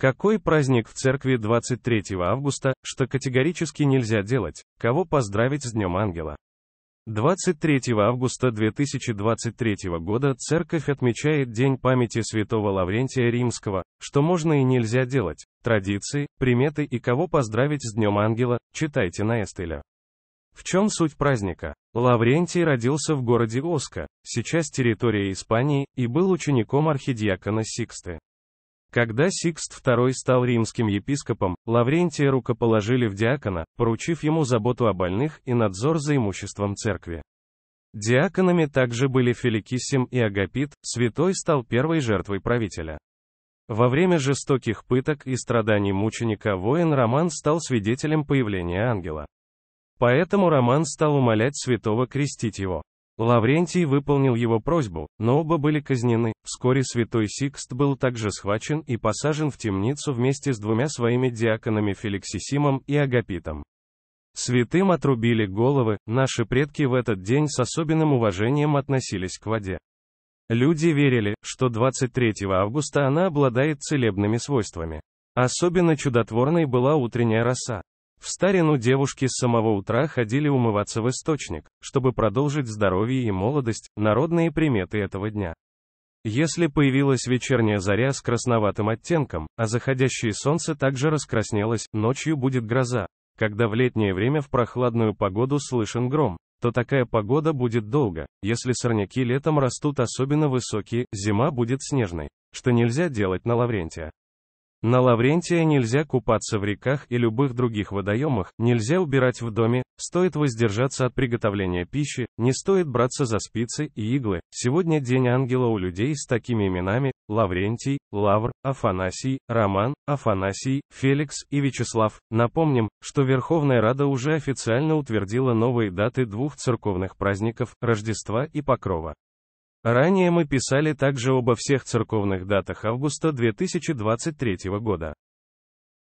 Какой праздник в церкви 23 августа, что категорически нельзя делать, кого поздравить с Днем Ангела? 23 августа 2023 года церковь отмечает День памяти святого Лаврентия Римского, что можно и нельзя делать, традиции, приметы и кого поздравить с Днем Ангела, читайте на Эстеля. В чем суть праздника? Лаврентий родился в городе Оска, сейчас территория Испании, и был учеником архидиакона Сиксты. Когда Сикст II стал римским епископом, Лаврентия рукоположили в диакона, поручив ему заботу о больных и надзор за имуществом церкви. Диаконами также были Феликисим и Агапит, святой стал первой жертвой правителя. Во время жестоких пыток и страданий мученика воин Роман стал свидетелем появления ангела. Поэтому Роман стал умолять святого крестить его. Лаврентий выполнил его просьбу, но оба были казнены. Вскоре святой Сикст был также схвачен и посажен в темницу вместе с двумя своими диаконами Феликсисимом и Агапитом. Святым отрубили головы, наши предки в этот день с особенным уважением относились к воде. Люди верили, что 23 августа она обладает целебными свойствами. Особенно чудотворной была утренняя роса. В старину девушки с самого утра ходили умываться в источник, чтобы продолжить здоровье и молодость, народные приметы этого дня. Если появилась вечерняя заря с красноватым оттенком, а заходящее солнце также раскраснелось, ночью будет гроза. Когда в летнее время в прохладную погоду слышен гром, то такая погода будет долго. Если сорняки летом растут особенно высокие, зима будет снежной, что нельзя делать на Лаврентия. На Лаврентия нельзя купаться в реках и любых других водоемах, нельзя убирать в доме, стоит воздержаться от приготовления пищи, не стоит браться за спицы и иглы. Сегодня день ангела у людей с такими именами, Лаврентий, Лавр, Афанасий, Роман, Афанасий, Феликс и Вячеслав. Напомним, что Верховная Рада уже официально утвердила новые даты двух церковных праздников, Рождества и Покрова. Ранее мы писали также обо всех церковных датах августа 2023 года.